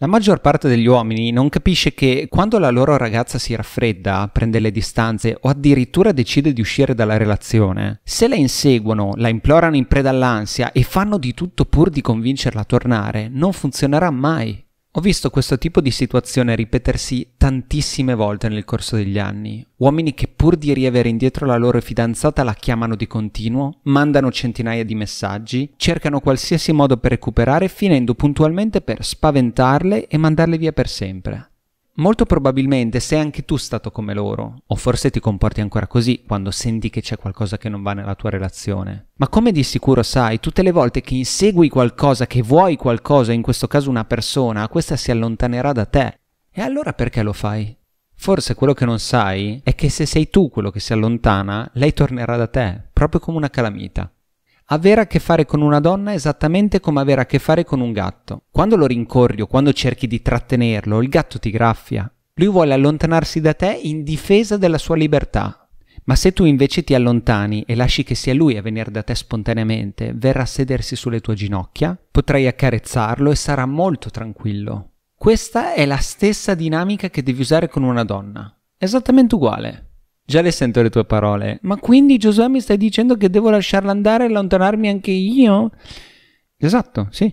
La maggior parte degli uomini non capisce che quando la loro ragazza si raffredda, prende le distanze o addirittura decide di uscire dalla relazione, se la inseguono, la implorano in preda all'ansia e fanno di tutto pur di convincerla a tornare, non funzionerà mai ho visto questo tipo di situazione ripetersi tantissime volte nel corso degli anni. Uomini che pur di riavere indietro la loro fidanzata la chiamano di continuo, mandano centinaia di messaggi, cercano qualsiasi modo per recuperare finendo puntualmente per spaventarle e mandarle via per sempre. Molto probabilmente sei anche tu stato come loro, o forse ti comporti ancora così quando senti che c'è qualcosa che non va nella tua relazione. Ma come di sicuro sai, tutte le volte che insegui qualcosa, che vuoi qualcosa, in questo caso una persona, questa si allontanerà da te. E allora perché lo fai? Forse quello che non sai è che se sei tu quello che si allontana, lei tornerà da te, proprio come una calamita. Avere a che fare con una donna è esattamente come avere a che fare con un gatto. Quando lo rincorri o quando cerchi di trattenerlo, il gatto ti graffia. Lui vuole allontanarsi da te in difesa della sua libertà. Ma se tu invece ti allontani e lasci che sia lui a venire da te spontaneamente, verrà a sedersi sulle tue ginocchia, potrai accarezzarlo e sarà molto tranquillo. Questa è la stessa dinamica che devi usare con una donna. Esattamente uguale. Già le sento le tue parole. Ma quindi Giosuè mi stai dicendo che devo lasciarla andare e allontanarmi anche io? Esatto, sì.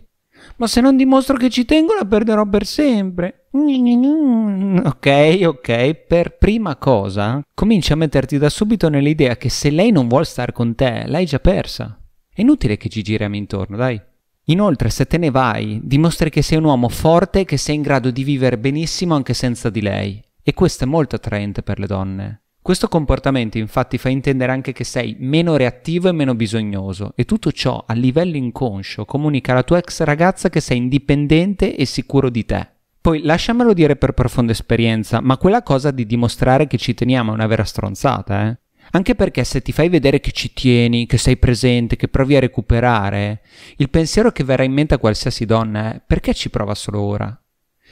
Ma se non dimostro che ci tengo la perderò per sempre. Ok, ok, per prima cosa comincia a metterti da subito nell'idea che se lei non vuol stare con te, l'hai già persa. È inutile che ci giriamo intorno, dai. Inoltre, se te ne vai, dimostri che sei un uomo forte e che sei in grado di vivere benissimo anche senza di lei. E questo è molto attraente per le donne. Questo comportamento infatti fa intendere anche che sei meno reattivo e meno bisognoso e tutto ciò a livello inconscio comunica alla tua ex ragazza che sei indipendente e sicuro di te. Poi lasciamelo dire per profonda esperienza, ma quella cosa di dimostrare che ci teniamo è una vera stronzata, eh? Anche perché se ti fai vedere che ci tieni, che sei presente, che provi a recuperare, il pensiero che verrà in mente a qualsiasi donna è perché ci prova solo ora?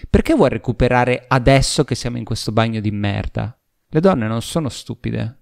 Perché vuoi recuperare adesso che siamo in questo bagno di merda? Le donne non sono stupide.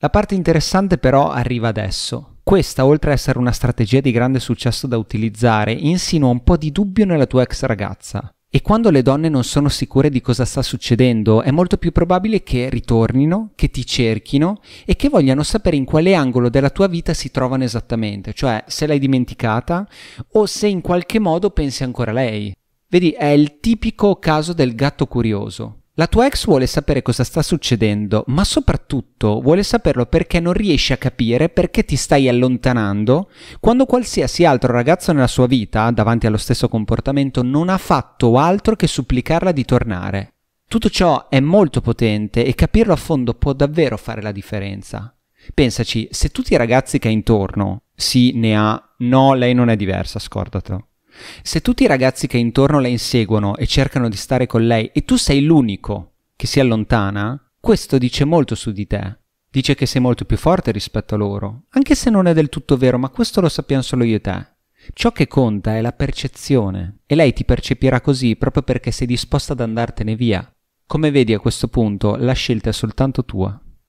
La parte interessante però arriva adesso. Questa, oltre a essere una strategia di grande successo da utilizzare, insinua un po' di dubbio nella tua ex ragazza. E quando le donne non sono sicure di cosa sta succedendo, è molto più probabile che ritornino, che ti cerchino e che vogliano sapere in quale angolo della tua vita si trovano esattamente, cioè se l'hai dimenticata o se in qualche modo pensi ancora a lei. Vedi, è il tipico caso del gatto curioso. La tua ex vuole sapere cosa sta succedendo, ma soprattutto vuole saperlo perché non riesce a capire perché ti stai allontanando quando qualsiasi altro ragazzo nella sua vita, davanti allo stesso comportamento, non ha fatto altro che supplicarla di tornare. Tutto ciò è molto potente e capirlo a fondo può davvero fare la differenza. Pensaci, se tutti i ragazzi che hai intorno, sì, ne ha, no, lei non è diversa, scordatelo se tutti i ragazzi che intorno la inseguono e cercano di stare con lei e tu sei l'unico che si allontana, questo dice molto su di te. Dice che sei molto più forte rispetto a loro, anche se non è del tutto vero, ma questo lo sappiamo solo io e te. Ciò che conta è la percezione, e lei ti percepirà così proprio perché sei disposta ad andartene via. Come vedi a questo punto, la scelta è soltanto tua.